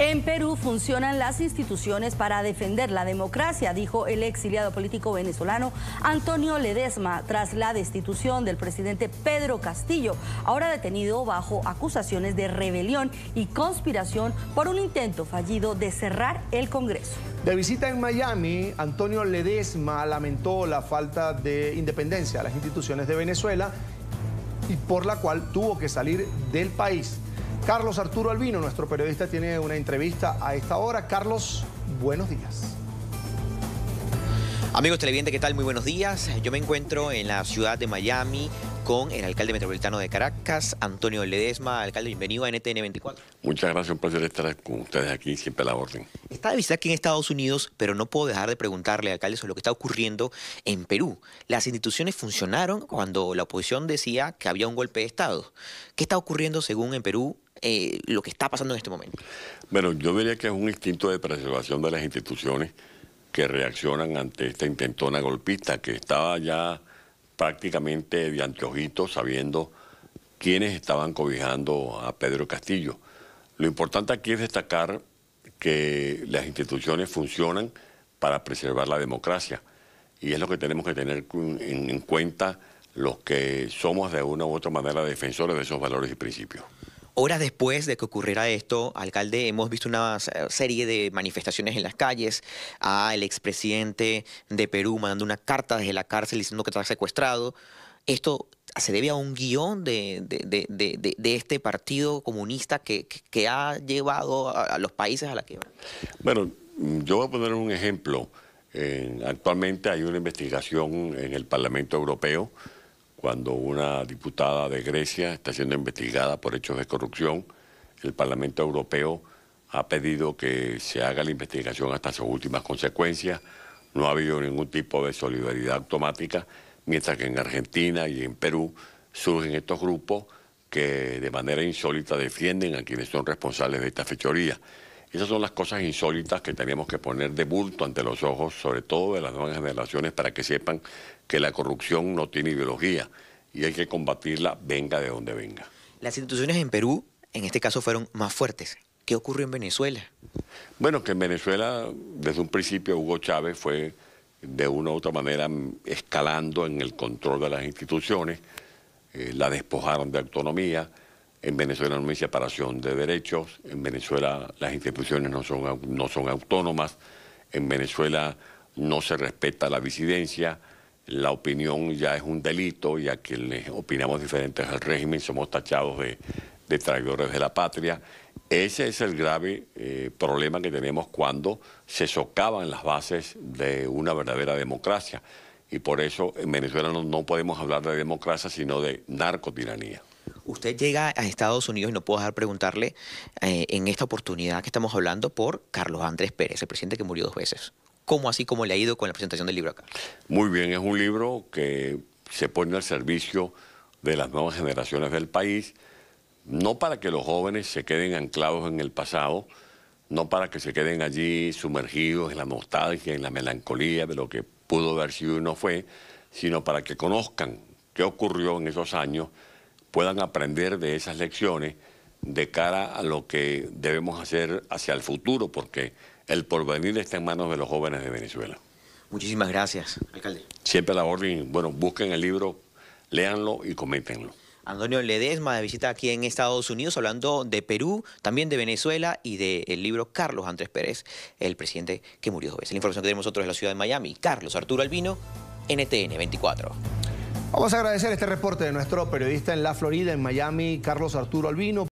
En Perú funcionan las instituciones para defender la democracia, dijo el exiliado político venezolano Antonio Ledesma tras la destitución del presidente Pedro Castillo, ahora detenido bajo acusaciones de rebelión y conspiración por un intento fallido de cerrar el Congreso. De visita en Miami, Antonio Ledesma lamentó la falta de independencia a las instituciones de Venezuela y por la cual tuvo que salir del país. Carlos Arturo Albino, nuestro periodista, tiene una entrevista a esta hora. Carlos, buenos días. Amigos televidentes, ¿qué tal? Muy buenos días. Yo me encuentro en la ciudad de Miami con el alcalde metropolitano de Caracas, Antonio Ledesma. Alcalde, bienvenido a NTN 24. Muchas gracias, un placer estar con ustedes aquí, siempre a la orden. Está de visita aquí en Estados Unidos, pero no puedo dejar de preguntarle, alcalde, sobre lo que está ocurriendo en Perú. Las instituciones funcionaron cuando la oposición decía que había un golpe de Estado. ¿Qué está ocurriendo, según en Perú, eh, lo que está pasando en este momento? Bueno, yo diría que es un instinto de preservación de las instituciones que reaccionan ante esta intentona golpista que estaba ya prácticamente de anteojitos sabiendo quiénes estaban cobijando a Pedro Castillo. Lo importante aquí es destacar que las instituciones funcionan para preservar la democracia y es lo que tenemos que tener en cuenta los que somos de una u otra manera defensores de esos valores y principios. Horas después de que ocurriera esto, alcalde, hemos visto una serie de manifestaciones en las calles, al expresidente de Perú mandando una carta desde la cárcel diciendo que está secuestrado. Esto se debe a un guión de, este partido comunista que, ha llevado a, los países a la quiebra. Bueno, yo voy a poner un ejemplo. actualmente hay una investigación en el Parlamento Europeo cuando una diputada de Grecia está siendo investigada por hechos de corrupción. El Parlamento Europeo ha pedido que se haga la investigación hasta sus últimas consecuencias. No ha habido ningún tipo de solidaridad automática, mientras que en Argentina y en Perú surgen estos grupos que de manera insólita defienden a quienes son responsables de esta fechoría. Esas son las cosas insólitas que tenemos que poner de bulto ante los ojos, sobre todo de las nuevas generaciones, para que sepan que la corrupción no tiene ideología y hay que combatirla venga de donde venga. Las instituciones en Perú, en este caso, fueron más fuertes. ¿Qué ocurrió en Venezuela? Bueno, que en Venezuela, desde un principio, Hugo Chávez fue de una u otra manera escalando en el control de las instituciones, eh, la despojaron de autonomía en Venezuela no hay separación de derechos, en Venezuela las instituciones no son, no son autónomas, en Venezuela no se respeta la disidencia, la opinión ya es un delito ya que opinamos diferentes al régimen somos tachados de, traidores de la patria. Ese es el grave eh, problema que tenemos cuando se socavan las bases de una verdadera democracia. Y por eso en Venezuela no podemos hablar de democracia, sino de narcotiranía. Usted llega a Estados Unidos y no puedo dejar preguntarle eh, en esta oportunidad que estamos hablando por Carlos Andrés Pérez, el presidente que murió dos veces. ¿Cómo así cómo le ha ido con la presentación del libro acá? Muy bien, es un libro que se pone al servicio de las nuevas generaciones del país, no para que los jóvenes se queden anclados en el pasado, no para que se queden allí sumergidos en la nostalgia, en la melancolía de lo que pudo haber sido y no fue, sino para que conozcan qué ocurrió en esos años puedan aprender de esas lecciones de cara a lo que debemos hacer hacia el futuro, porque el porvenir está en manos de los jóvenes de Venezuela. Muchísimas gracias, alcalde. Siempre la orden. Bueno, busquen el libro, léanlo y coméntenlo. Antonio Ledesma de visita aquí en Estados Unidos, hablando de Perú, también de Venezuela y del libro Carlos Andrés Pérez, el presidente que murió joven. La información que tenemos nosotros es la ciudad de Miami. Carlos Arturo Albino, NTN 24. Vamos a agradecer este reporte de nuestro periodista en la Florida, en Miami, Carlos Arturo Albino.